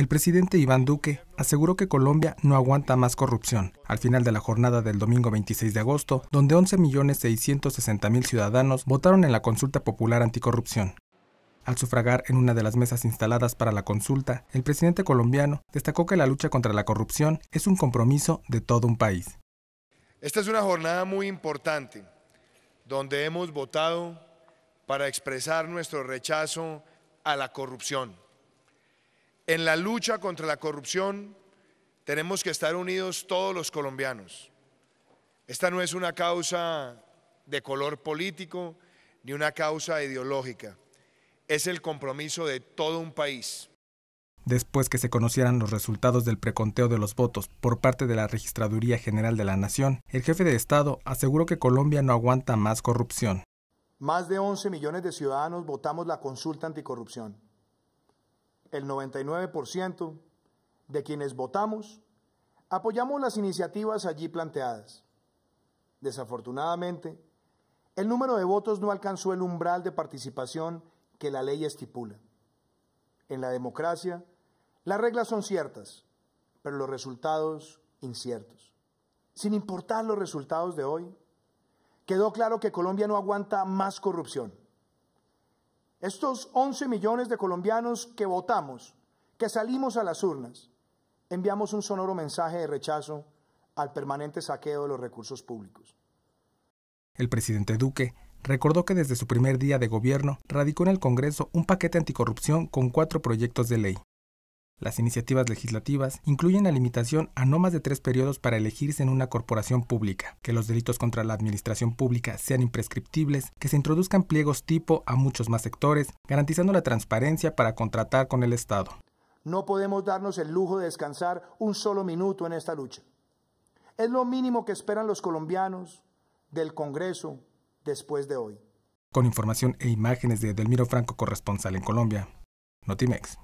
el presidente Iván Duque aseguró que Colombia no aguanta más corrupción. Al final de la jornada del domingo 26 de agosto, donde 11.660.000 ciudadanos votaron en la consulta popular anticorrupción. Al sufragar en una de las mesas instaladas para la consulta, el presidente colombiano destacó que la lucha contra la corrupción es un compromiso de todo un país. Esta es una jornada muy importante, donde hemos votado para expresar nuestro rechazo a la corrupción en la lucha contra la corrupción tenemos que estar unidos todos los colombianos. Esta no es una causa de color político ni una causa ideológica. Es el compromiso de todo un país. Después que se conocieran los resultados del preconteo de los votos por parte de la Registraduría General de la Nación, el jefe de Estado aseguró que Colombia no aguanta más corrupción. Más de 11 millones de ciudadanos votamos la consulta anticorrupción el 99% de quienes votamos apoyamos las iniciativas allí planteadas. Desafortunadamente, el número de votos no alcanzó el umbral de participación que la ley estipula. En la democracia, las reglas son ciertas, pero los resultados inciertos. Sin importar los resultados de hoy, quedó claro que Colombia no aguanta más corrupción estos 11 millones de colombianos que votamos, que salimos a las urnas, enviamos un sonoro mensaje de rechazo al permanente saqueo de los recursos públicos. El presidente Duque recordó que desde su primer día de gobierno radicó en el Congreso un paquete anticorrupción con cuatro proyectos de ley. Las iniciativas legislativas incluyen la limitación a no más de tres periodos para elegirse en una corporación pública, que los delitos contra la administración pública sean imprescriptibles, que se introduzcan pliegos tipo a muchos más sectores, garantizando la transparencia para contratar con el Estado. No podemos darnos el lujo de descansar un solo minuto en esta lucha. Es lo mínimo que esperan los colombianos del Congreso después de hoy. Con información e imágenes de Delmiro Franco, corresponsal en Colombia, Notimex.